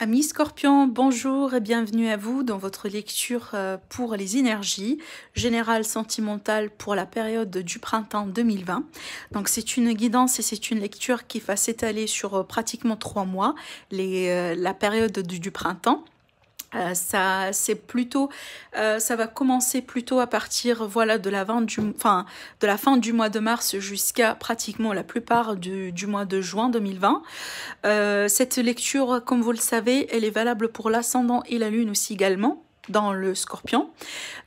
Amis Scorpion, bonjour et bienvenue à vous dans votre lecture euh, pour les énergies générales sentimentales pour la période du printemps 2020. Donc c'est une guidance et c'est une lecture qui va s'étaler sur euh, pratiquement trois mois, les, euh, la période du printemps. Euh, ça c'est plutôt euh, ça va commencer plutôt à partir voilà de la fin du mois de mars jusqu'à pratiquement la plupart du, mois de juin 2020 euh, cette lecture comme vous le savez elle est valable pour l'ascendant et la lune aussi également dans le scorpion.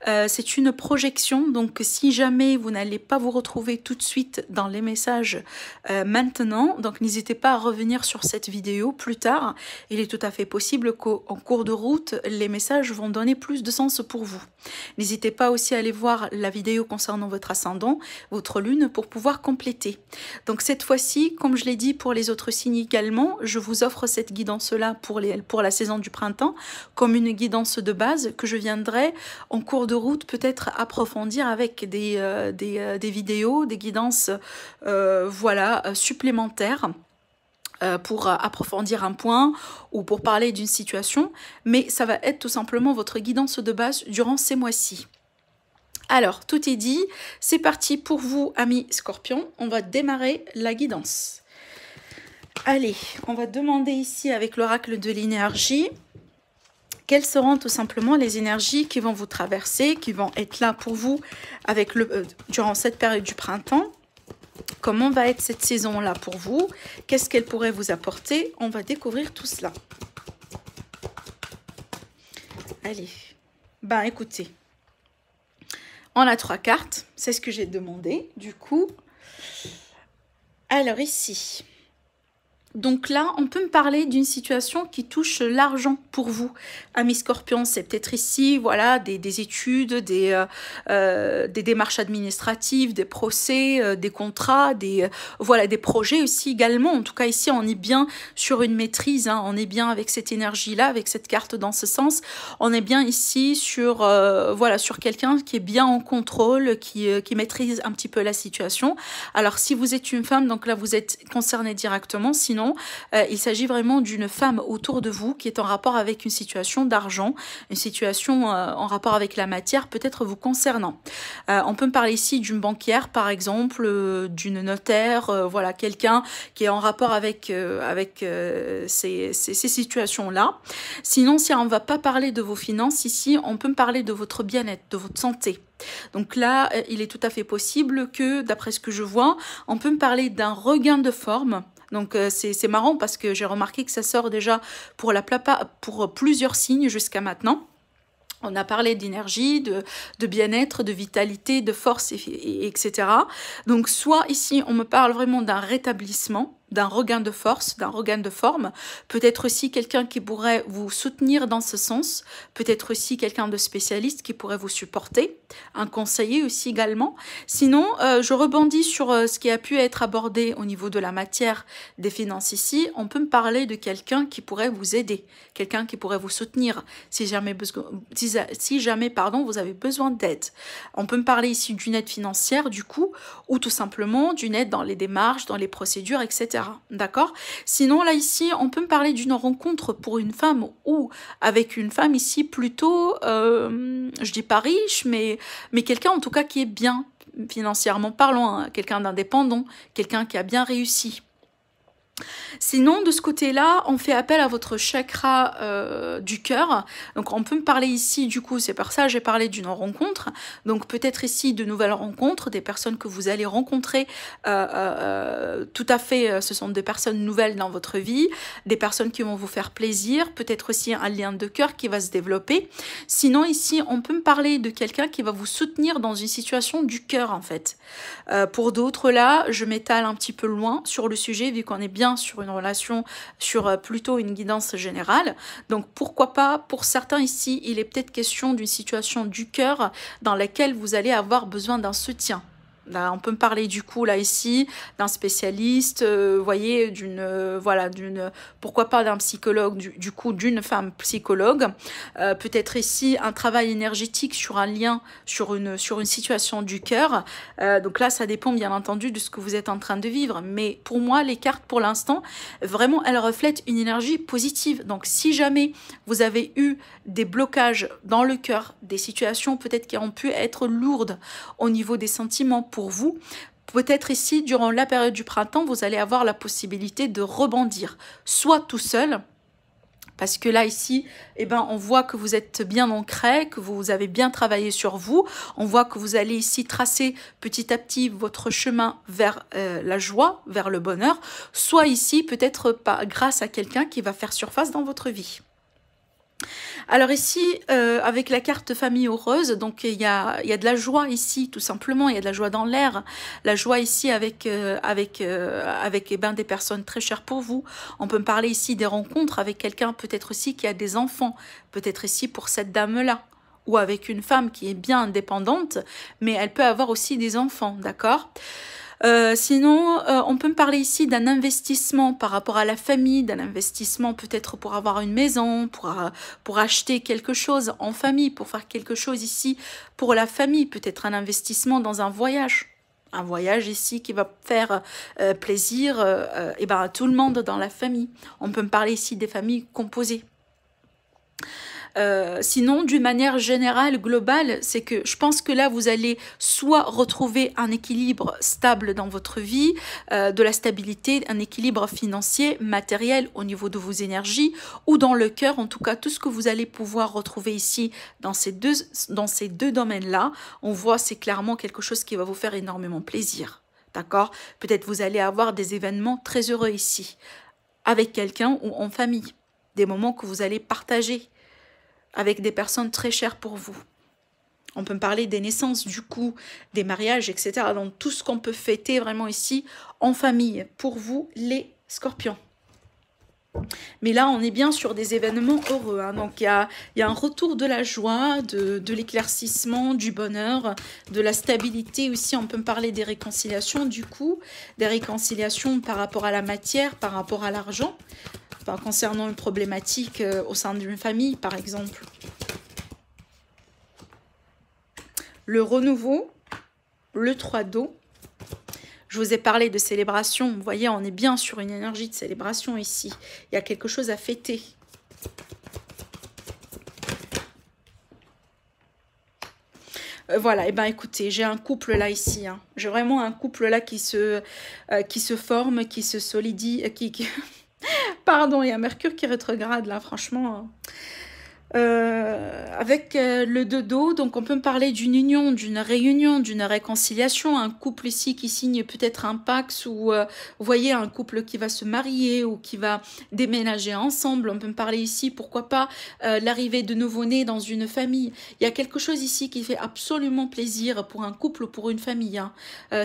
Euh, c'est une projection, donc si jamais vous n'allez pas vous retrouver tout de suite dans les messages euh, maintenant, donc n'hésitez pas à revenir sur cette vidéo plus tard. Il est tout à fait possible qu'en cours de route, les messages vont donner plus de sens pour vous. N'hésitez pas aussi à aller voir la vidéo concernant votre ascendant, votre lune, pour pouvoir compléter. Donc cette fois-ci, comme je l'ai dit pour les autres signes également, je vous offre cette guidance-là pour, pour la saison du printemps comme une guidance de base que je viendrai en cours de route peut-être approfondir avec des, euh, euh, vidéos, des guidances euh, voilà, supplémentaires pour approfondir un point ou pour parler d'une situation, mais ça va être tout simplement votre guidance de base durant ces mois-ci. Alors, tout est dit, c'est parti pour vous, amis scorpions, on va démarrer la guidance. Allez, on va demander ici avec l'oracle de l'énergie quelles seront tout simplement les énergies qui vont vous traverser, qui vont être là pour vous avec le, euh, durant cette période du printemps Comment va être cette saison-là pour vous Qu'est-ce qu'elle pourrait vous apporter On va découvrir tout cela. Allez, ben écoutez, on a trois cartes, c'est ce que j'ai demandé du coup. Alors ici, donc là, on peut me parler d'une situation qui touche l'argent pour vous. Amis scorpions, c'est peut-être ici, voilà, des, études, euh, euh, des, démarches administratives, des procès, euh, des contrats, des, voilà, des projets aussi également. En tout cas, ici, on est bien sur une maîtrise, hein. on est bien avec cette énergie-là, avec cette carte dans ce sens. On est bien ici sur, voilà, sur quelqu'un qui est bien en contrôle, qui, maîtrise un petit peu la situation. Alors, si vous êtes une femme, donc là, vous êtes concernée directement. Sinon, euh, il s'agit vraiment d'une femme autour de vous qui est en rapport avec une situation d'argent, une situation euh, en rapport avec la matière peut-être vous concernant. Euh, on peut me parler ici d'une banquière par exemple, d'une notaire, voilà, quelqu'un qui est en rapport avec, avec ces, ces situations-là. Sinon, si on ne va pas parler de vos finances ici, on peut me parler de votre bien-être, de votre santé. Donc là, il est tout à fait possible que, d'après ce que je vois, on peut me parler d'un regain de forme donc euh, c'est marrant parce que j'ai remarqué que ça sort déjà pour, la plapa, pour euh, plusieurs signes jusqu'à maintenant. On a parlé d'énergie, de, bien-être, de vitalité, de force, etc. Donc soit ici, on me parle vraiment d'un rétablissement, d'un regain de force, d'un regain de forme. Peut-être aussi quelqu'un qui pourrait vous soutenir dans ce sens. Peut-être aussi quelqu'un de spécialiste qui pourrait vous supporter. Un conseiller aussi également. Sinon, euh, je rebondis sur euh, ce qui a pu être abordé au niveau de la matière des finances ici. On peut me parler de quelqu'un qui pourrait vous aider, quelqu'un qui pourrait vous soutenir si jamais, si jamais pardon, vous avez besoin d'aide. On peut me parler ici d'une aide financière du coup, ou tout simplement d'une aide dans les démarches, dans les procédures, etc. D'accord Sinon, là, ici, on peut me parler d'une rencontre pour une femme ou avec une femme ici plutôt, euh, je dis pas riche, mais, mais quelqu'un en tout cas qui est bien financièrement parlant, hein. quelqu'un d'indépendant, quelqu'un qui a bien réussi. Sinon, de ce côté-là, on fait appel à votre chakra euh, du cœur. Donc, on peut me parler ici, du coup, c'est par ça j'ai parlé d'une rencontre. Donc, peut-être ici de nouvelles rencontres, des personnes que vous allez rencontrer. Euh, euh, tout à fait, ce sont des personnes nouvelles dans votre vie, des personnes qui vont vous faire plaisir. Peut-être aussi un lien de cœur qui va se développer. Sinon, ici, on peut me parler de quelqu'un qui va vous soutenir dans une situation du cœur, en fait. pour d'autres, là, je m'étale un petit peu loin sur le sujet, vu qu'on est bien sur une relation, sur euh, plutôt une guidance générale. Donc pourquoi pas, pour certains ici, il est peut-être question d'une situation du cœur dans laquelle vous allez avoir besoin d'un soutien on peut me parler du coup là ici d'un spécialiste, euh, voyez, d'une euh, voilà, d'une pourquoi pas d'un psychologue du, coup d'une femme psychologue. Euh, peut-être ici un travail énergétique sur un lien, sur une sur une situation du cœur. donc là, ça dépend bien entendu de ce que vous êtes en train de vivre. Mais pour moi, les cartes pour l'instant, vraiment, elles reflètent une énergie positive. Donc si jamais vous avez eu des blocages dans le cœur, des situations peut-être qui ont pu être lourdes au niveau des sentiments vous peut-être ici, durant la période du printemps, vous allez avoir la possibilité de rebondir, soit tout seul, parce que là ici, eh ben, on voit que vous êtes bien ancré, que vous avez bien travaillé sur vous. On voit que vous allez ici tracer petit à petit votre chemin vers euh, la joie, vers le bonheur, soit ici peut-être pas grâce à quelqu'un qui va faire surface dans votre vie. Alors ici, euh, avec la carte famille heureuse, donc il y a, y a, de la joie ici, tout simplement. Il y a de la joie dans l'air. La joie ici avec, euh, avec, euh, avec eh ben, des personnes très chères pour vous. On peut me parler ici des rencontres avec quelqu'un, peut-être aussi qui a des enfants. Peut-être ici pour cette dame-là ou avec une femme qui est bien indépendante, mais elle peut avoir aussi des enfants, d'accord euh, sinon, euh, on peut me parler ici d'un investissement par rapport à la famille, d'un investissement peut-être pour avoir une maison, pour, euh, pour acheter quelque chose en famille, pour faire quelque chose ici pour la famille, peut-être un investissement dans un voyage un voyage ici qui va faire plaisir et eh ben, à tout le monde dans la famille. On peut me parler ici des familles composées. Euh, sinon, d'une manière générale, globale, c'est que je pense que là, vous allez soit retrouver un équilibre stable dans votre vie, euh, de la stabilité, un équilibre financier, matériel au niveau de vos énergies, ou dans le cœur, en tout cas, tout ce que vous allez pouvoir retrouver ici dans ces deux, dans ces deux domaines-là, on voit c'est clairement quelque chose qui va vous faire énormément plaisir. D'accord Peut-être vous allez avoir des événements très heureux ici, avec quelqu'un ou en famille, des moments que vous allez partager avec des personnes très chères pour vous. On peut parler des naissances, du coup, des mariages, etc. Donc tout ce qu'on peut fêter vraiment ici en famille pour vous, les scorpions. Mais là, on est bien sur des événements heureux. Hein. Donc, il y a, un retour de la joie, de, de l'éclaircissement, du bonheur, de la stabilité aussi. On peut me parler des réconciliations, du coup, des réconciliations par rapport à la matière, par rapport à l'argent concernant une problématique euh, au sein d'une famille, par exemple. Le renouveau, le 3 d'eau. Je vous ai parlé de célébration. Vous voyez, on est bien sur une énergie de célébration ici. Il y a quelque chose à fêter. Euh, voilà, et eh ben écoutez, j'ai un couple là ici. Hein. J'ai vraiment un couple là qui se, euh, qui se forme, qui se solidifie, qui... Pardon, il y a Mercure qui rétrograde là, franchement. Euh, avec euh, le dodo, dos, donc on peut me parler d'une union, d'une réunion, d'une réconciliation, un couple ici qui signe peut-être un pax ou euh, vous voyez un couple qui va se marier ou qui va déménager ensemble. On peut me parler ici, pourquoi pas, euh, l'arrivée de nouveau-nés dans une famille. Il y a quelque chose ici qui fait absolument plaisir pour un couple ou pour une famille. Hein.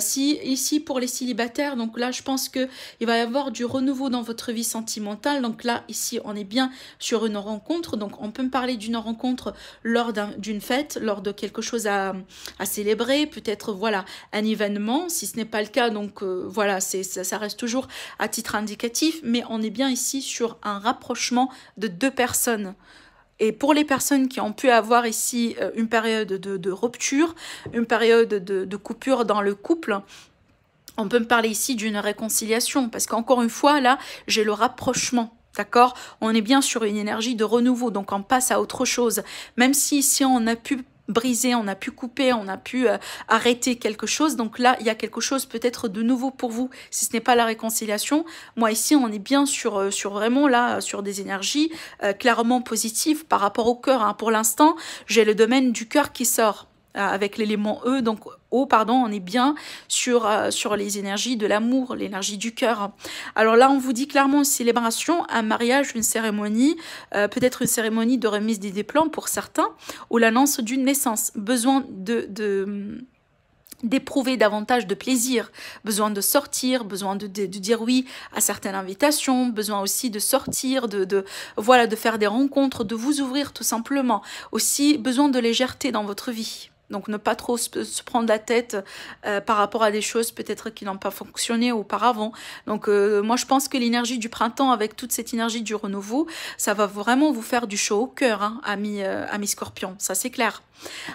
si ici pour les célibataires, donc là je pense que il va y avoir du renouveau dans votre vie sentimentale. Donc là ici on est bien sur une rencontre, donc on peut parler d'une rencontre lors d'une fête, lors de quelque chose à, célébrer, peut-être voilà un événement. Si ce n'est pas le cas, donc euh, voilà, c'est ça, reste toujours à titre indicatif, mais on est bien ici sur un rapprochement de deux personnes. Et pour les personnes qui ont pu avoir ici euh, une période de, rupture, une période de, de, coupure dans le couple, on peut me parler ici d'une réconciliation, parce qu'encore une fois, là, j'ai le rapprochement D'accord On est bien sur une énergie de renouveau, donc on passe à autre chose. Même si ici on a pu briser, on a pu couper, on a pu euh, arrêter quelque chose. Donc là, il y a quelque chose peut-être de nouveau pour vous, si ce n'est pas la réconciliation. Moi ici, on est bien sur, euh, sur vraiment là, euh, sur des énergies clairement positives par rapport au cœur. Hein. Pour l'instant, j'ai le domaine du cœur qui sort avec l'élément E, donc pardon, on est bien sur, euh, sur les énergies de l'amour, l'énergie du cœur. Alors là, on vous dit clairement célébration, un mariage, une cérémonie, euh, peut-être une cérémonie de remise des plans pour certains, ou l'annonce d'une naissance. Besoin de, d'éprouver davantage de plaisir, besoin de sortir, besoin de, dire oui à certaines invitations, besoin aussi de sortir, de voilà, de faire des rencontres, de vous ouvrir tout simplement, aussi besoin de légèreté dans votre vie. Donc ne pas trop se prendre la tête euh, par rapport à des choses peut-être qui n'ont pas fonctionné auparavant. Donc euh, moi je pense que l'énergie du printemps avec toute cette énergie du renouveau, ça va vraiment vous faire du chaud au cœur, hein, ami euh, amis, ça c'est clair.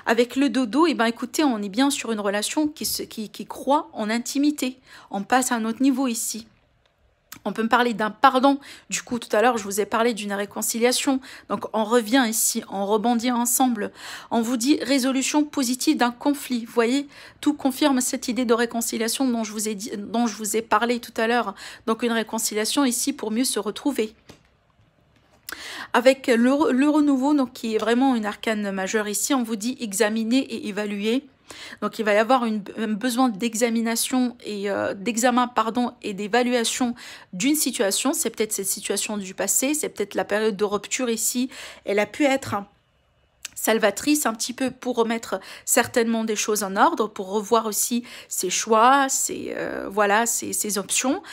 Avec le dodo, et eh ben, écoutez, on est bien sur une relation qui, qui, qui croit en intimité. On passe à un autre niveau ici. On peut me parler d'un pardon. Du coup, tout à l'heure, je vous ai parlé d'une réconciliation. Donc, on revient ici, on rebondit ensemble. On vous dit résolution positive d'un conflit. Vous voyez, tout confirme cette idée de réconciliation dont je vous ai, dont je vous ai parlé tout à l'heure. Donc, une réconciliation ici pour mieux se retrouver avec le, renouveau, donc qui est vraiment une arcane majeure ici, on vous dit examiner et évaluer donc il va y avoir un besoin d'examination et euh, d'examen pardon et d'évaluation d'une situation. C'est peut-être cette situation du passé, c'est peut-être la période de rupture ici. Elle a pu être un salvatrice un petit peu pour remettre certainement des choses en ordre, pour revoir aussi ses choix, ses, euh, voilà, ses, options.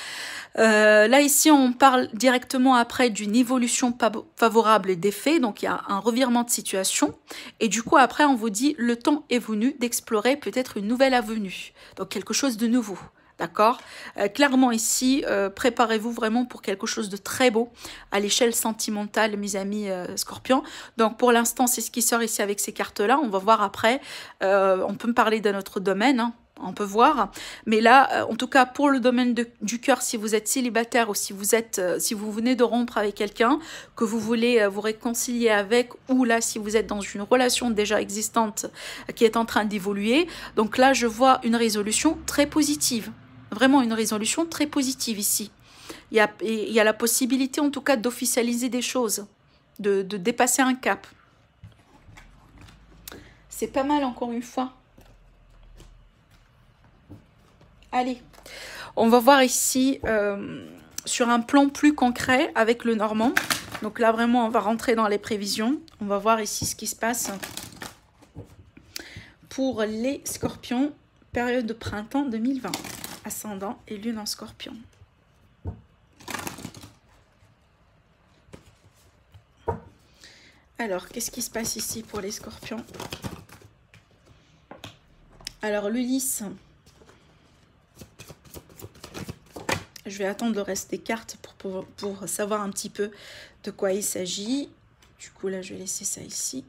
Euh, là ici, on parle directement après d'une évolution favorable des faits, donc il y a un revirement de situation. Et du coup, après, on vous dit le temps est venu d'explorer peut-être une nouvelle avenue, donc quelque chose de nouveau. D'accord euh, Clairement ici, euh, préparez-vous vraiment pour quelque chose de très beau à l'échelle sentimentale, mes amis euh, scorpions. Donc pour l'instant, c'est ce qui sort ici avec ces cartes-là. On va voir après. on peut me parler d'un autre domaine. Hein. on peut voir. Mais là, en tout cas, pour le domaine du cœur, si vous êtes célibataire ou si vous êtes, si vous venez de rompre avec quelqu'un que vous voulez vous réconcilier avec, ou là, si vous êtes dans une relation déjà existante qui est en train d'évoluer, donc là, je vois une résolution très positive vraiment une résolution très positive ici. Il y a, la possibilité en tout cas d'officialiser des choses, de, dépasser un cap. C'est pas mal encore une fois. Allez, on va voir ici euh, sur un plan plus concret avec le normand. Donc là, vraiment, on va rentrer dans les prévisions. On va voir ici ce qui se passe pour les scorpions, période de printemps 2020 ascendant et lune en scorpion. Alors, qu'est-ce qui se passe ici pour les scorpions Alors, l'Ulysse. Je vais attendre le reste des cartes pour, pour, pour savoir un petit peu de quoi il s'agit. Du coup, là, je vais laisser ça ici.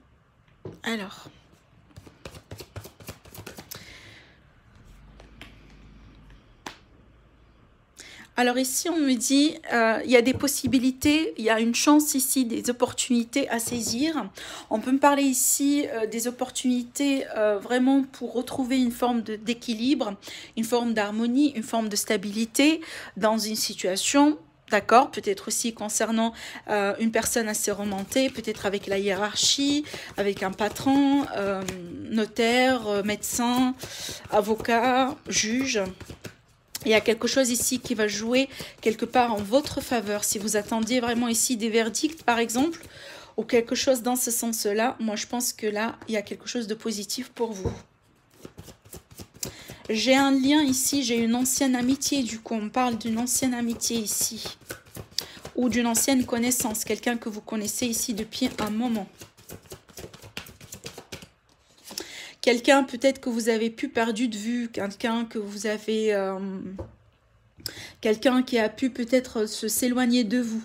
Alors... Alors ici, on me dit, euh, il y a des possibilités, il y a une chance ici, des opportunités à saisir. On peut me parler ici euh, des opportunités euh, vraiment pour retrouver une forme d'équilibre, une forme d'harmonie, une forme de stabilité dans une situation D'accord Peut-être aussi concernant une personne assez remontée, peut-être avec la hiérarchie, avec un patron, notaire, médecin, avocat, juge il y a quelque chose ici qui va jouer quelque part en votre faveur. Si vous attendiez vraiment ici des verdicts, par exemple, ou quelque chose dans ce sens-là, moi je pense que là, il y a quelque chose de positif pour vous. J'ai un lien ici, j'ai une ancienne amitié, du coup on parle d'une ancienne amitié ici. Ou d'une ancienne connaissance, quelqu'un que vous connaissez ici depuis un moment. quelqu'un peut-être que vous avez pu perdu de vue, quelqu'un que vous avez... Euh, quelqu'un qui a pu peut-être se s'éloigner de vous.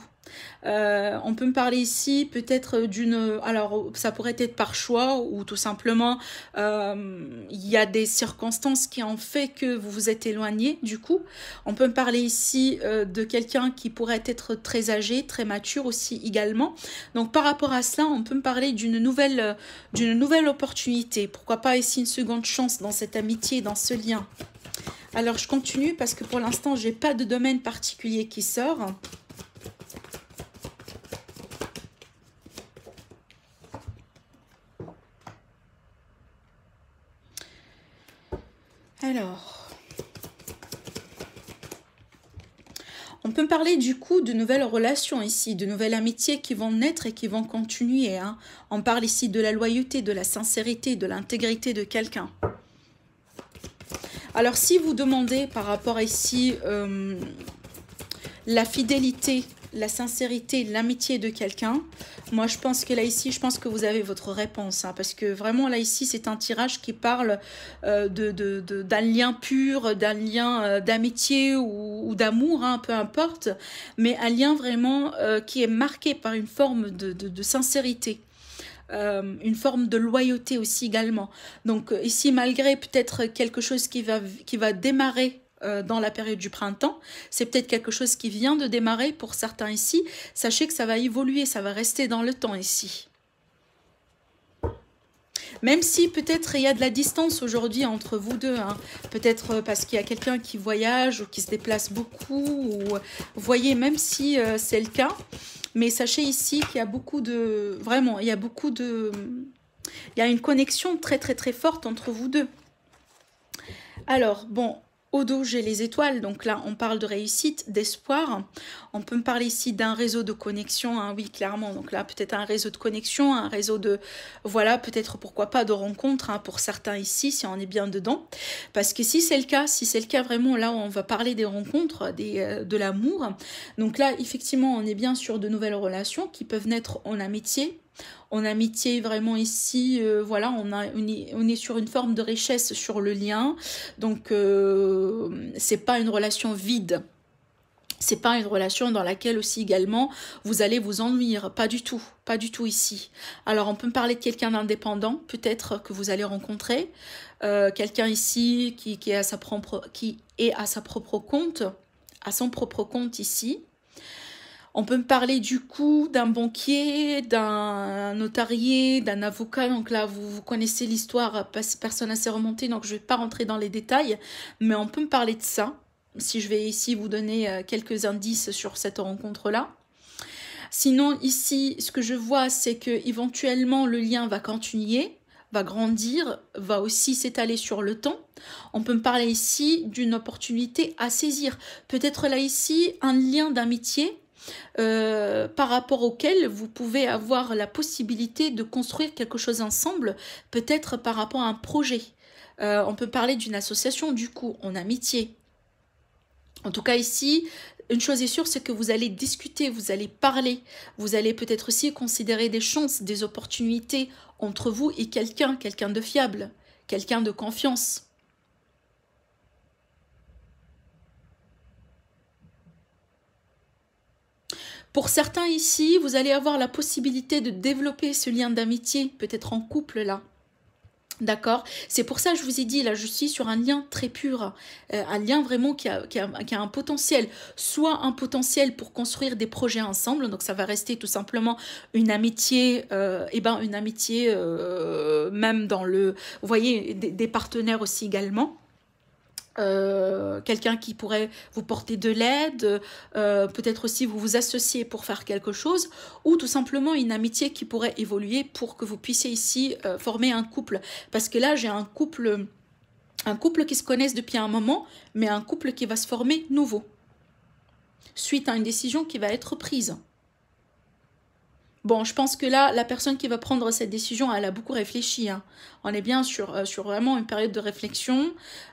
Euh, on peut me parler ici peut-être d'une... Alors, ça pourrait être par choix ou tout simplement, euh, il y a des circonstances qui ont fait que vous vous êtes éloigné du coup. On peut me parler ici euh, de quelqu'un qui pourrait être très âgé, très mature aussi également. Donc, par rapport à cela, on peut me parler d'une nouvelle, d'une nouvelle opportunité. Pourquoi pas ici une seconde chance dans cette amitié, dans ce lien alors je continue parce que pour l'instant j'ai pas de domaine particulier qui sort. Alors, on peut parler du coup de nouvelles relations ici, de nouvelles amitiés qui vont naître et qui vont continuer. Hein. On parle ici de la loyauté, de la sincérité, de l'intégrité de quelqu'un. Alors si vous demandez par rapport ici euh, la fidélité la sincérité, l'amitié de quelqu'un. Moi, je pense que là ici, je pense que vous avez votre réponse, hein, parce que vraiment là ici, c'est un tirage qui parle euh, d'un lien pur, d'un lien euh, d'amitié ou, d'amour, hein, peu importe, mais un lien vraiment euh, qui est marqué par une forme de sincérité. une forme de loyauté aussi également. Donc ici, malgré peut-être quelque chose qui va, qui va démarrer euh, dans la période du printemps. C'est peut-être quelque chose qui vient de démarrer pour certains ici. Sachez que ça va évoluer, ça va rester dans le temps ici. Même si peut-être il y a de la distance aujourd'hui entre vous deux, hein. peut-être euh, parce qu'il y a quelqu'un qui voyage ou qui se déplace beaucoup, ou euh, voyez, même si c'est le cas, mais sachez ici qu'il y a beaucoup de... Vraiment, il y a beaucoup de... Il y a une connexion très très très forte entre vous deux. Alors, bon, au dos, j'ai les étoiles, donc là, on parle de réussite, d'espoir. On peut me parler ici d'un réseau de connexion, hein, oui, clairement. Donc là, peut-être un réseau de connexion, un réseau de, voilà, peut-être pourquoi pas de rencontres hein, pour certains ici, si on est bien dedans. Parce que si c'est le cas, si c'est le cas vraiment, là, on va parler des rencontres, euh, de l'amour. Donc là, effectivement, on est bien sur de nouvelles relations qui peuvent naître en amitié, a amitié vraiment ici, euh, voilà, on, a, est, sur une forme de richesse sur le lien. Donc, euh, c'est pas une relation vide. C'est pas une relation dans laquelle aussi également vous allez vous ennuyer, pas du tout, pas du tout ici. Alors on peut me parler de quelqu'un d'indépendant, peut-être que vous allez rencontrer, euh, quelqu'un ici qui, qui, est à sa propre, qui est à sa propre compte, à son propre compte ici, on peut me parler du coup d'un banquier, d'un notarié, d'un avocat. Donc là, vous, connaissez l'histoire, personne assez remonté. donc je ne vais pas rentrer dans les détails. Mais on peut me parler de ça, si je vais ici vous donner euh, quelques indices sur cette rencontre-là. Sinon, ici, ce que je vois, c'est que éventuellement le lien va continuer, va grandir, va aussi s'étaler sur le temps. On peut me parler ici d'une opportunité à saisir. Peut-être là ici un lien d'amitié euh, par rapport auquel vous pouvez avoir la possibilité de construire quelque chose ensemble, peut-être par rapport à un projet. Euh, on peut parler d'une association du coup, en amitié. En tout cas ici, une chose est sûre, c'est que vous allez discuter, vous allez parler, vous allez peut-être aussi considérer des chances, des opportunités entre vous et quelqu'un, quelqu'un de fiable, quelqu'un de confiance. Pour certains ici, vous allez avoir la possibilité de développer ce lien d'amitié, peut-être en couple là. D'accord C'est pour ça que je vous ai dit, là, je suis sur un lien très pur, euh, un lien vraiment qui a, un potentiel, soit un potentiel pour construire des projets ensemble, donc ça va rester tout simplement une amitié, et euh, eh ben, une amitié euh, même dans le, vous voyez, des partenaires aussi également, euh, quelqu'un qui pourrait vous porter de l'aide, euh, peut-être aussi vous vous associer pour faire quelque chose, ou tout simplement une amitié qui pourrait évoluer pour que vous puissiez ici euh, former un couple. Parce que là, j'ai un couple, un couple qui se connaissent depuis un moment, mais un couple qui va se former nouveau, suite à une décision qui va être prise. Bon, je pense que là, la personne qui va prendre cette décision, elle a beaucoup réfléchi. Hein. On est bien sur, euh, sur vraiment une période de réflexion.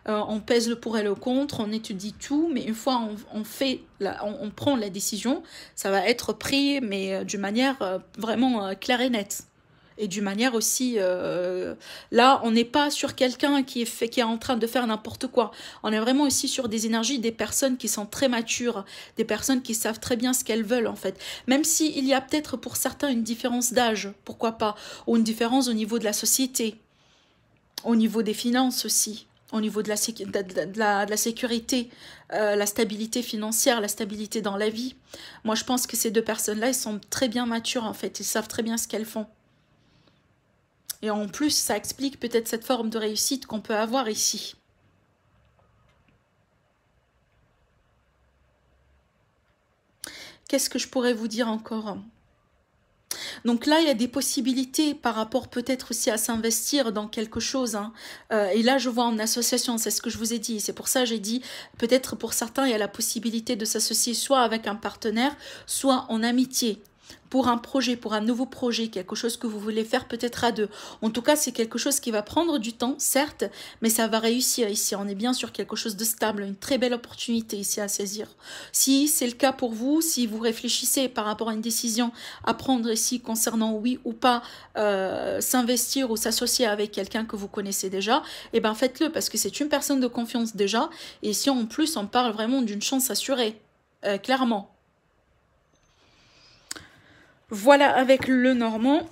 Euh, on pèse le pour et le contre, on étudie tout, mais une fois on, fait, on, prend la décision, ça va être pris, mais euh, d'une manière vraiment claire et nette et d'une manière aussi euh, là on n'est pas sur quelqu'un qui est est en train de faire n'importe quoi on est vraiment aussi sur des énergies des personnes qui sont très matures des personnes qui savent très bien ce qu'elles veulent en fait même s'il y a peut-être pour certains une différence d'âge pourquoi pas ou une différence au niveau de la société au niveau des finances aussi au niveau de la, de la, sécurité, euh, la stabilité financière, la stabilité dans la vie. Moi, je pense que ces deux personnes-là, elles sont très bien matures, en fait. Ils savent très bien ce qu'elles font. Et en plus, ça explique peut-être cette forme de réussite qu'on peut avoir ici. Qu'est-ce que je pourrais vous dire encore donc là, il y a des possibilités par rapport peut-être aussi à s'investir dans quelque chose. Hein. Euh, et là, je vois en association, c'est ce que je vous ai dit. C'est pour ça que j'ai dit, peut-être pour certains, il y a la possibilité de s'associer soit avec un partenaire, soit en amitié pour un projet, pour un nouveau projet, quelque chose que vous voulez faire peut-être à deux. En tout cas, c'est quelque chose qui va prendre du temps, certes, mais ça va réussir ici. On est bien sur quelque chose de stable, une très belle opportunité ici à saisir. Si c'est le cas pour vous, si vous réfléchissez par rapport à une décision à prendre ici concernant oui ou pas euh, s'investir ou s'associer avec quelqu'un que vous connaissez déjà, eh ben faites-le parce que c'est une personne de confiance déjà. Et si en plus on parle vraiment d'une chance assurée, euh, clairement, voilà, avec le normand,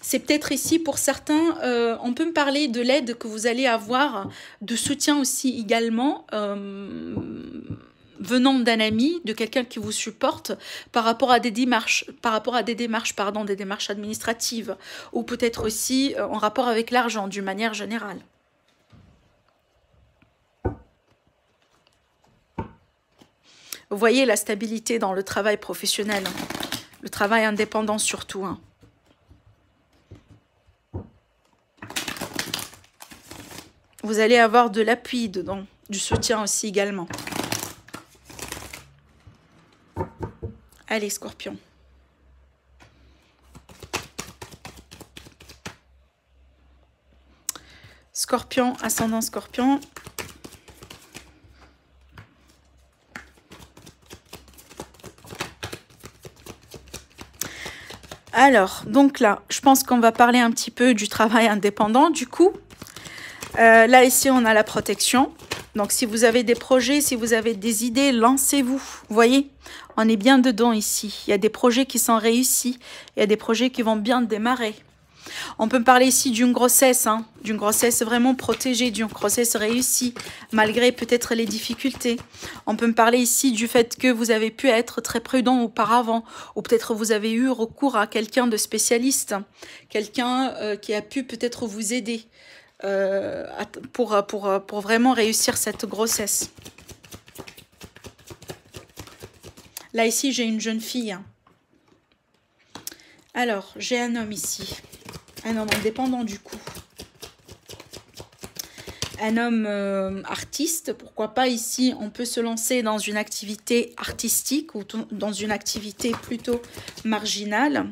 c'est peut-être ici pour certains, euh, on peut me parler de l'aide que vous allez avoir, de soutien aussi également. Euh, venant d'un ami, de quelqu'un qui vous supporte par rapport à des démarches, par rapport à des démarches, pardon, des démarches administratives ou peut-être aussi euh, en rapport avec l'argent d'une manière générale. Vous voyez la stabilité dans le travail professionnel le travail indépendant surtout. Hein. Vous allez avoir de l'appui dedans, du soutien aussi également. Allez, scorpion. Scorpion, ascendant scorpion, Alors, donc là, je pense qu'on va parler un petit peu du travail indépendant, du coup. Euh, là, ici, on a la protection. Donc, si vous avez des projets, si vous avez des idées, lancez-vous. Vous voyez, on est bien dedans ici. Il y a des projets qui sont réussis. Il y a des projets qui vont bien démarrer. On peut me parler ici d'une grossesse, hein, d'une grossesse vraiment protégée, d'une grossesse réussie, malgré peut-être les difficultés. On peut me parler ici du fait que vous avez pu être très prudent auparavant, ou peut-être vous avez eu recours à quelqu'un de spécialiste, quelqu'un euh, qui a pu peut-être vous aider euh, pour vraiment réussir cette grossesse. Là, ici, j'ai une jeune fille. Alors, j'ai un homme ici. Un homme indépendant du coup. Un homme euh, artiste, pourquoi pas ici, on peut se lancer dans une activité artistique ou dans une activité plutôt marginale.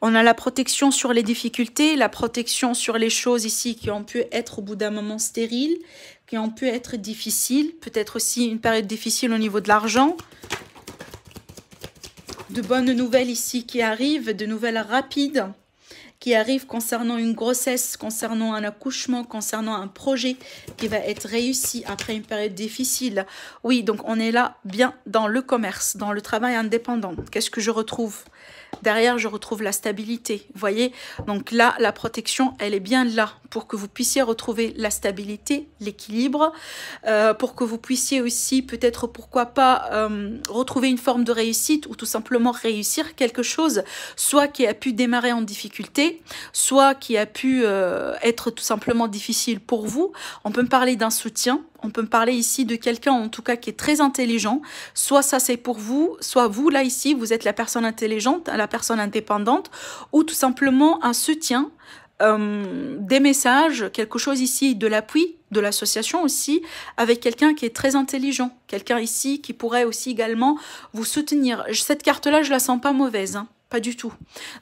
On a la protection sur les difficultés, la protection sur les choses ici qui ont pu être au bout d'un moment stériles, qui ont pu être difficiles, peut-être aussi une période difficile au niveau de l'argent de bonnes nouvelles ici qui arrivent, de nouvelles rapides qui arrive concernant une grossesse, concernant un accouchement, concernant un projet qui va être réussi après une période difficile. Oui, donc on est là bien dans le commerce, dans le travail indépendant. Qu'est-ce que je retrouve Derrière, je retrouve la stabilité, vous voyez Donc là, la protection, elle est bien là pour que vous puissiez retrouver la stabilité, l'équilibre, euh, pour que vous puissiez aussi, peut-être, pourquoi pas, euh, retrouver une forme de réussite ou tout simplement réussir quelque chose, soit qui a pu démarrer en difficulté, soit qui a pu euh, être tout simplement difficile pour vous. On peut me parler d'un soutien, on peut me parler ici de quelqu'un en tout cas qui est très intelligent. Soit ça c'est pour vous, soit vous là ici, vous êtes la personne intelligente la personne indépendante ou tout simplement un soutien euh, des messages, quelque chose ici de l'appui de l'association aussi, avec quelqu'un qui est très intelligent, quelqu'un ici qui pourrait aussi également vous soutenir. Cette carte-là, je la sens pas mauvaise. Hein, pas du tout.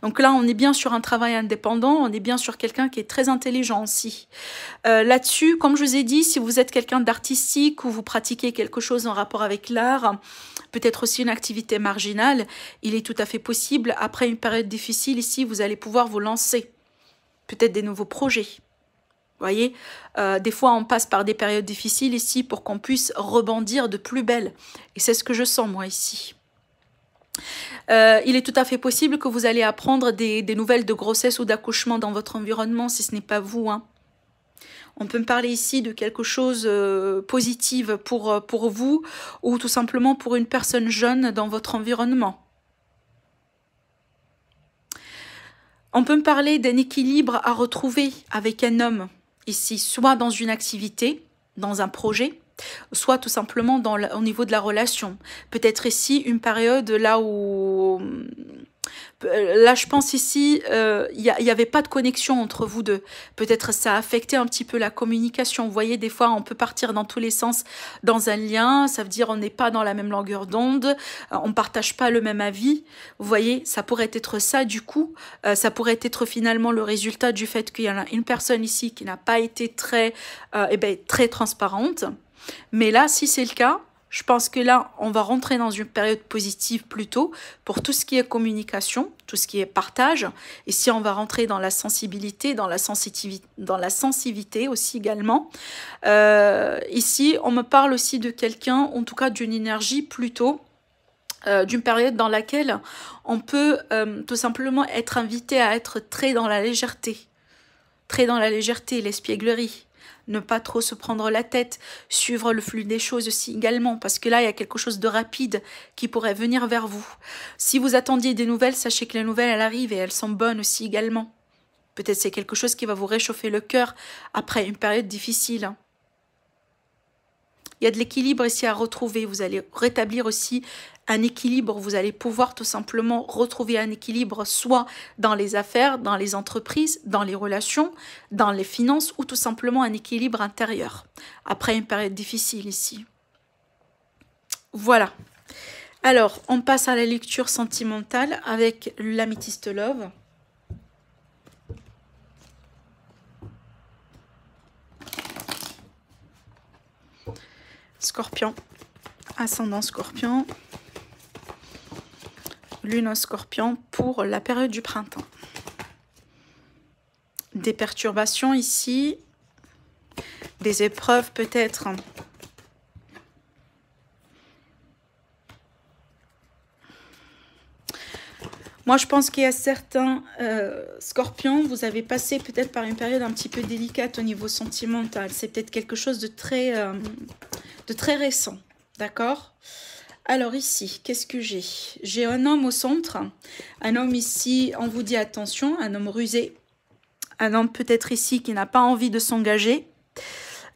Donc là, on est bien sur un travail indépendant, on est bien sur quelqu'un qui est très intelligent aussi. Euh, là-dessus, comme je vous ai dit, si vous êtes quelqu'un d'artistique ou vous pratiquez quelque chose en rapport avec l'art, peut-être aussi une activité marginale, il est tout à fait possible, après une période difficile ici, vous allez pouvoir vous lancer, peut-être des nouveaux projets. Vous Voyez, euh, des fois on passe par des périodes difficiles ici pour qu'on puisse rebondir de plus belle. Et c'est ce que je sens moi ici. Euh, il est tout à fait possible que vous allez apprendre des, des nouvelles de grossesse ou d'accouchement dans votre environnement, si ce n'est pas vous. Hein. On peut me parler ici de quelque chose positif euh, positif pour, euh, pour vous ou tout simplement pour une personne jeune dans votre environnement. On peut me parler d'un équilibre à retrouver avec un homme ici, soit dans une activité, dans un projet, soit tout simplement au niveau de la relation. Peut-être ici une période là où euh, là, je pense ici, il euh, n'y avait pas de connexion entre vous deux. Peut-être ça a affecté un petit peu la communication. Vous voyez, des fois, on peut partir dans tous les sens dans un lien. Ça veut dire on n'est pas dans la même longueur d'onde, euh, on ne partage pas le même avis. Vous voyez, ça pourrait être ça du coup. ça pourrait être finalement le résultat du fait qu'il y a une personne ici qui n'a pas été très, eh ben, très transparente. Mais là, si c'est le cas, je pense que là, on va rentrer dans une période positive plutôt pour tout ce qui est communication, tout ce qui est partage. Et si on va rentrer dans la sensibilité, dans la sensitivité, dans la sensibilité aussi également. Euh, ici, on me parle aussi de quelqu'un, en tout cas d'une énergie plutôt euh, d'une période dans laquelle on peut euh, tout simplement être invité à être très dans la légèreté, très dans la légèreté, l'espièglerie ne pas trop se prendre la tête, suivre le flux des choses aussi également, parce que là, il y a quelque chose de rapide qui pourrait venir vers vous. Si vous attendiez des nouvelles, sachez que les nouvelles, elles arrivent et elles sont bonnes aussi également. Peut-être c'est quelque chose qui va vous réchauffer le cœur après une période difficile. Hein. Il y a de l'équilibre ici à retrouver. Vous allez rétablir aussi un équilibre, vous allez pouvoir tout simplement retrouver un équilibre soit dans les affaires, dans les entreprises, dans les relations, dans les finances ou tout simplement un équilibre intérieur après une période difficile ici. Voilà. Alors, on passe à la lecture sentimentale avec l'améthyste Love. Scorpion, ascendant scorpion, lune en scorpion pour la période du printemps. Des perturbations ici, des épreuves peut-être. Moi, je pense qu'il y a certains euh, scorpions, vous avez passé peut-être par une période un petit peu délicate au niveau sentimental. C'est peut-être quelque chose de très, euh, de très récent, d'accord alors ici, qu'est-ce que j'ai J'ai un homme au centre, un homme ici, on vous dit attention, un homme rusé, un homme peut-être ici qui n'a pas envie de s'engager.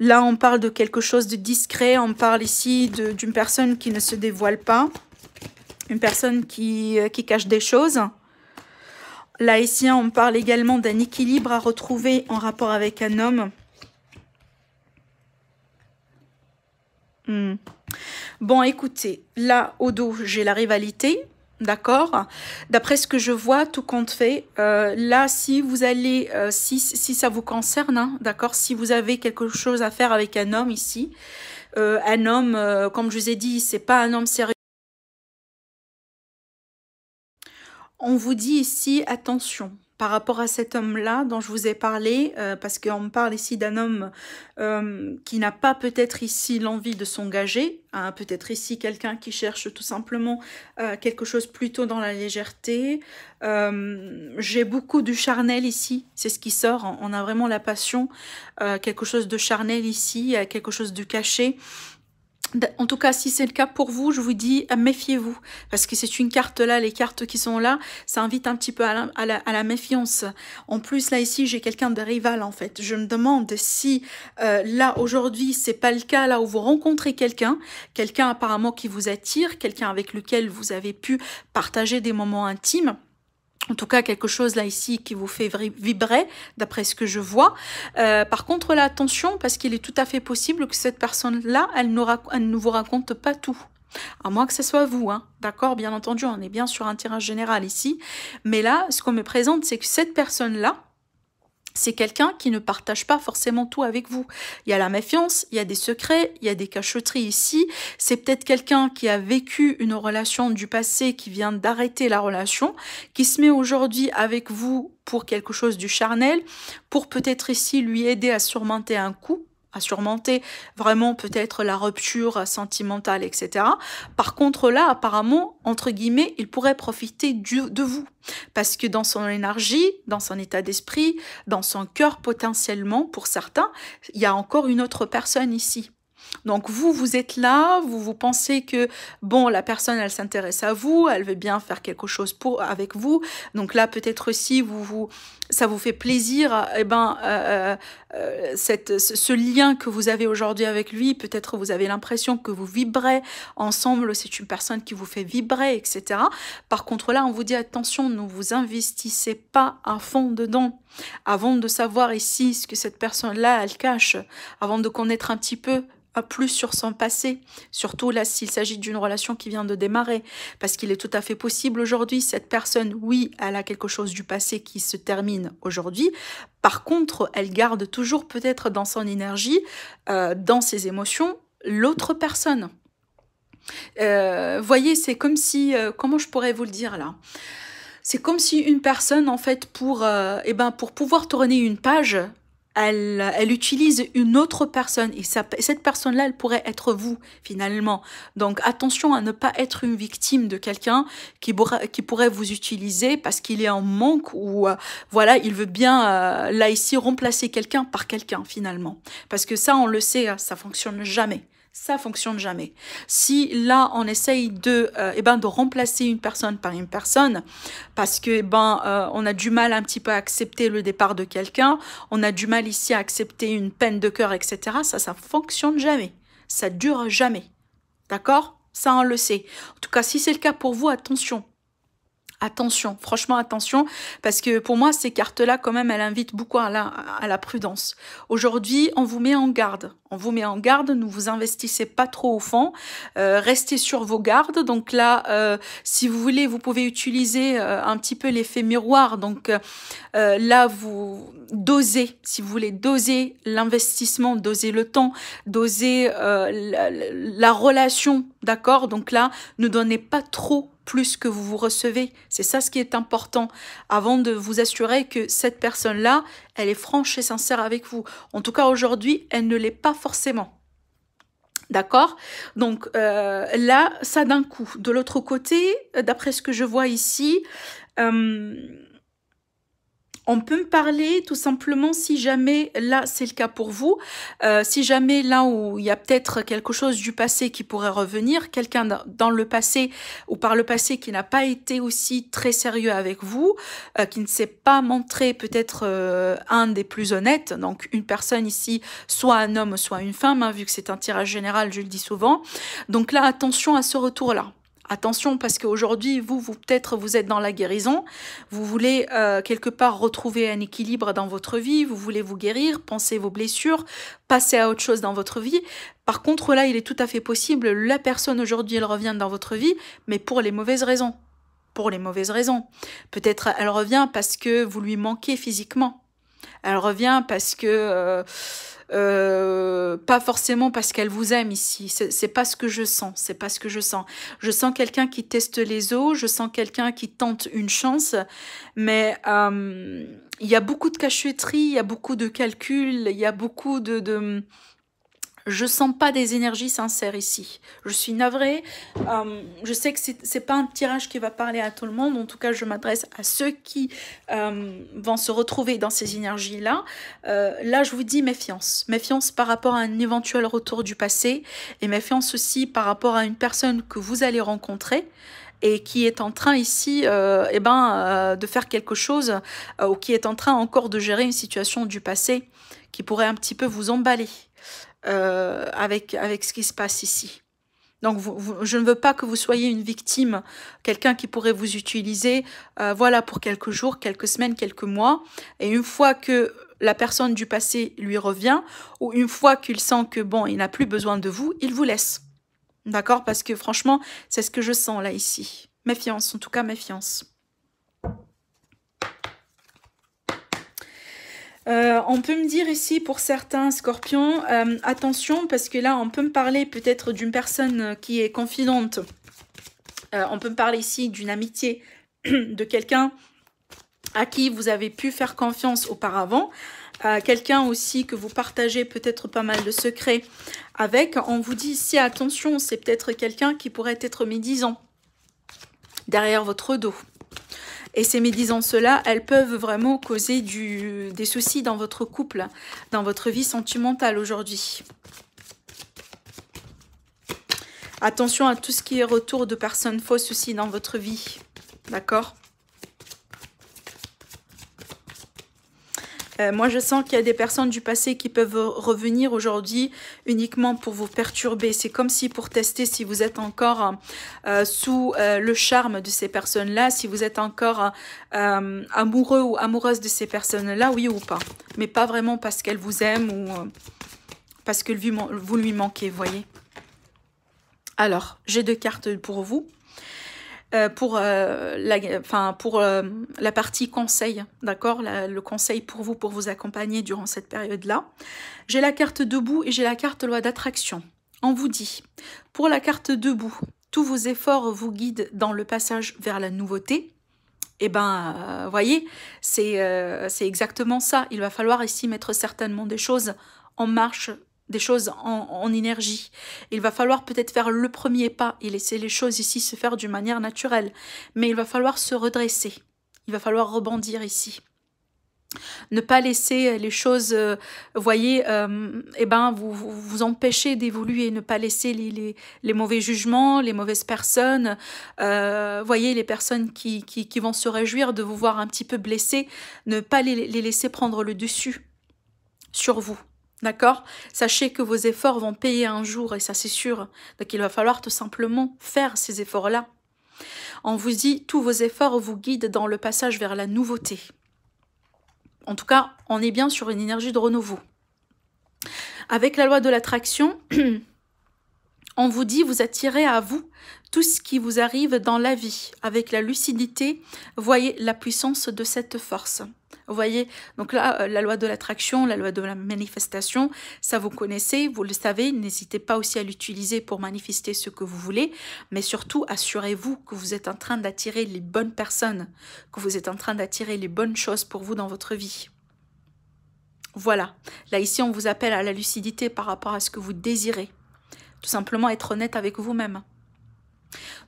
Là, on parle de quelque chose de discret, on parle ici d'une personne qui ne se dévoile pas, une personne euh, qui, cache des choses. Là, ici, on parle également d'un équilibre à retrouver en rapport avec un homme. Hmm. Bon, écoutez, là, au dos, j'ai la rivalité, D'accord D'après ce que je vois, tout compte fait, euh, là, si vous allez, euh, si, ça vous concerne, hein, d'accord Si vous avez quelque chose à faire avec un homme ici, euh, un homme, comme je vous ai dit, c'est pas un homme sérieux. On vous dit ici, attention, par rapport à cet homme-là dont je vous ai parlé, euh, parce qu'on me parle ici d'un homme euh, qui n'a pas peut-être ici l'envie de s'engager, hein, peut-être ici quelqu'un qui cherche tout simplement euh, quelque chose plutôt dans la légèreté. J'ai beaucoup du charnel ici, c'est ce qui sort, on a vraiment la passion, quelque chose de charnel ici, quelque chose de caché. Ben, en tout cas, si c'est le cas pour vous, je vous dis, euh, méfiez-vous. Parce que c'est une carte là, les cartes qui sont là, ça invite un petit peu à la, méfiance. En plus, là, ici, j'ai quelqu'un de rival, en fait. Je me demande si, euh, là, aujourd'hui, c'est pas le cas, là où vous rencontrez quelqu'un, quelqu'un apparemment qui vous attire, quelqu'un avec lequel vous avez pu partager des moments intimes en tout cas, quelque chose là ici qui vous fait vibrer, d'après ce que je vois. Euh, par contre, là, attention, parce qu'il est tout à fait possible que cette personne-là, elle, ne vous raconte pas tout. À moins que ce soit vous, hein. d'accord Bien entendu, on est bien sur un terrain général ici. Mais là, ce qu'on me présente, c'est que cette personne-là, c'est quelqu'un qui ne partage pas forcément tout avec vous. Il y a la méfiance, il y a des secrets, il y a des cacheteries ici. C'est peut-être quelqu'un qui a vécu une relation du passé, qui vient d'arrêter la relation, qui se met aujourd'hui avec vous pour quelque chose du charnel, pour peut-être ici lui aider à surmonter un coup à surmonter, vraiment peut-être la rupture sentimentale, etc. Par contre, là, apparemment, entre guillemets, il pourrait profiter de vous. Parce que dans son énergie, dans son état d'esprit, dans son cœur potentiellement, pour certains, il y a encore une autre personne ici. Donc vous, vous êtes là, vous, vous pensez que, bon, la personne, elle s'intéresse à vous, elle veut bien faire quelque chose pour, avec vous. Donc là, peut-être aussi, ça vous fait plaisir, eh ben, euh, euh, euh, ce lien que vous avez aujourd'hui avec lui, peut-être vous avez l'impression que vous vibrez ensemble, c'est une personne qui vous fait vibrer, etc. Par contre, là, on vous dit, attention, ne vous investissez pas à fond dedans avant de savoir ici ce que cette personne-là, elle cache, avant de connaître un petit peu plus sur son passé, surtout là s'il s'agit d'une relation qui vient de démarrer, parce qu'il est tout à fait possible aujourd'hui, cette personne, oui, elle a quelque chose du passé qui se termine aujourd'hui, par contre, elle garde toujours peut-être dans son énergie, euh, dans ses émotions, l'autre personne. Euh, voyez, c'est comme si, euh, comment je pourrais vous le dire là c'est comme si une personne, en fait, pour, eh ben, pour pouvoir tourner une page, elle, utilise une autre personne et cette personne-là, elle pourrait être vous finalement. Donc attention à ne pas être une victime de quelqu'un qui, pourrait vous utiliser parce qu'il est en manque ou euh, voilà, il veut bien euh, là ici remplacer quelqu'un par quelqu'un finalement. Parce que ça, on le sait, hein, ça fonctionne jamais ça fonctionne jamais. Si là on essaye de, euh, eh ben, de remplacer une personne par une personne, parce que ben euh, on a du mal un petit peu à accepter le départ de quelqu'un, on a du mal ici à accepter une peine de cœur, etc. Ça, ça fonctionne jamais. Ça dure jamais. D'accord Ça on le sait. En tout cas, si c'est le cas pour vous, attention attention, franchement attention, parce que pour moi, ces cartes-là, quand même, elles invitent beaucoup à la, prudence. Aujourd'hui, on vous met en garde. On vous met en garde, ne vous investissez pas trop au fond, euh, restez sur vos gardes. Donc là, euh, si vous voulez, vous pouvez utiliser euh, un petit peu l'effet miroir. Donc là, vous dosez, si vous voulez, doser l'investissement, doser le temps, doser la relation, d'accord Donc là, ne donnez pas trop plus que vous vous recevez. C'est ça ce qui est important avant de vous assurer que cette personne-là, elle est franche et sincère avec vous. En tout cas, aujourd'hui, elle ne l'est pas forcément. D'accord Donc euh, là, ça d'un coup. De l'autre côté, d'après ce que je vois ici, euh, on peut me parler tout simplement si jamais, là c'est le cas pour vous, euh, si jamais là où il y a peut-être quelque chose du passé qui pourrait revenir, quelqu'un dans le passé ou par le passé qui n'a pas été aussi très sérieux avec vous, euh, qui ne s'est pas montré peut-être euh, un des plus honnêtes, donc une personne ici, soit un homme, soit une femme, hein, vu que c'est un tirage général, je le dis souvent. Donc là, attention à ce retour-là. Attention, parce qu'aujourd'hui, vous, vous peut-être, vous êtes dans la guérison, vous voulez euh, quelque part retrouver un équilibre dans votre vie, vous voulez vous guérir, penser vos blessures, passer à autre chose dans votre vie. Par contre, là, il est tout à fait possible, la personne aujourd'hui, elle revient dans votre vie, mais pour les mauvaises raisons. Pour les mauvaises raisons. Peut-être elle revient parce que vous lui manquez physiquement. Elle revient parce que... Euh, euh, pas forcément parce qu'elle vous aime ici. C'est pas ce que je sens. C'est pas ce que je sens. Je sens quelqu'un qui teste les eaux. Je sens quelqu'un qui tente une chance. Mais euh, il y a beaucoup de cachetterie, il y a beaucoup de calculs, il y a beaucoup de je sens pas des énergies sincères ici. Je suis navrée. Euh, je sais que c'est pas un tirage qui va parler à tout le monde. En tout cas, je m'adresse à ceux qui euh, vont se retrouver dans ces énergies-là. Euh, là, je vous dis méfiance. Méfiance par rapport à un éventuel retour du passé et méfiance aussi par rapport à une personne que vous allez rencontrer et qui est en train ici eh ben, de faire quelque chose ou qui est en train encore de gérer une situation du passé qui pourrait un petit peu vous emballer. Euh, avec, ce qui se passe ici. Donc, je ne veux pas que vous soyez une victime, quelqu'un qui pourrait vous utiliser, euh, voilà, pour quelques jours, quelques semaines, quelques mois. Et une fois que la personne du passé lui revient, ou une fois qu'il sent que, bon, il n'a plus besoin de vous, il vous laisse. D'accord Parce que franchement, c'est ce que je sens là ici. Méfiance, en tout cas, méfiance. Euh, on peut me dire ici pour certains scorpions, euh, attention parce que là on peut me parler peut-être d'une personne qui est confidente. Euh, on peut me parler ici d'une amitié de quelqu'un à qui vous avez pu faire confiance auparavant. quelqu'un aussi que vous partagez peut-être pas mal de secrets avec. On vous dit ici attention, c'est peut-être quelqu'un qui pourrait être médisant derrière votre dos. Et ces médisances-là, elles peuvent vraiment causer des soucis dans votre couple, dans votre vie sentimentale aujourd'hui. Attention à tout ce qui est retour de personnes fausses aussi dans votre vie. D'accord Euh, moi, je sens qu'il y a des personnes du passé qui peuvent revenir aujourd'hui uniquement pour vous perturber. C'est comme si pour tester si vous êtes encore euh, sous euh, le charme de ces personnes-là, si vous êtes encore amoureux ou amoureuse de ces personnes-là, oui ou pas. Mais pas vraiment parce qu'elles vous aiment ou parce que vous lui manquez, voyez. Alors, j'ai deux cartes pour vous. Euh, pour, euh, la, enfin, pour euh, la partie conseil, d'accord Le conseil pour vous, pour vous accompagner durant cette période-là. J'ai la carte debout et j'ai la carte loi d'attraction. On vous dit, pour la carte debout, tous vos efforts vous guident dans le passage vers la nouveauté. Eh bien, voyez, c'est exactement ça. Il va falloir ici mettre certainement des choses en marche des choses en, énergie. Il va falloir peut-être faire le premier pas et laisser les choses ici se faire d'une manière naturelle. Mais il va falloir se redresser. Il va falloir rebondir ici. Ne pas laisser les choses, euh, Vous voyez, euh, eh ben vous, vous, empêcher d'évoluer, ne pas laisser les, les, mauvais jugements, les mauvaises personnes, euh, voyez, les personnes qui, vont se réjouir de vous voir un petit peu blessé, ne pas les, les laisser prendre le dessus sur vous. D'accord Sachez que vos efforts vont payer un jour, et ça c'est sûr. Donc il va falloir tout simplement faire ces efforts-là. On vous dit, tous vos efforts vous guident dans le passage vers la nouveauté. En tout cas, on est bien sur une énergie de renouveau. Avec la loi de l'attraction, on vous dit, vous attirez à vous tout ce qui vous arrive dans la vie. Avec la lucidité, voyez la puissance de cette force. Vous voyez, donc là, euh, la loi de l'attraction, la loi de la manifestation, ça vous connaissez, vous le savez, n'hésitez pas aussi à l'utiliser pour manifester ce que vous voulez, mais surtout assurez-vous que vous êtes en train d'attirer les bonnes personnes, que vous êtes en train d'attirer les bonnes choses pour vous dans votre vie. Voilà, là ici on vous appelle à la lucidité par rapport à ce que vous désirez. Tout simplement être honnête avec vous-même.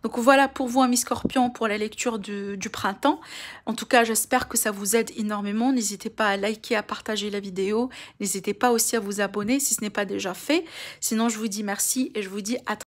Donc voilà pour vous, amis scorpions, pour la lecture du, printemps. En tout cas, j'espère que ça vous aide énormément. N'hésitez pas à liker, à partager la vidéo. N'hésitez pas aussi à vous abonner si ce n'est pas déjà fait. Sinon, je vous dis merci et je vous dis à très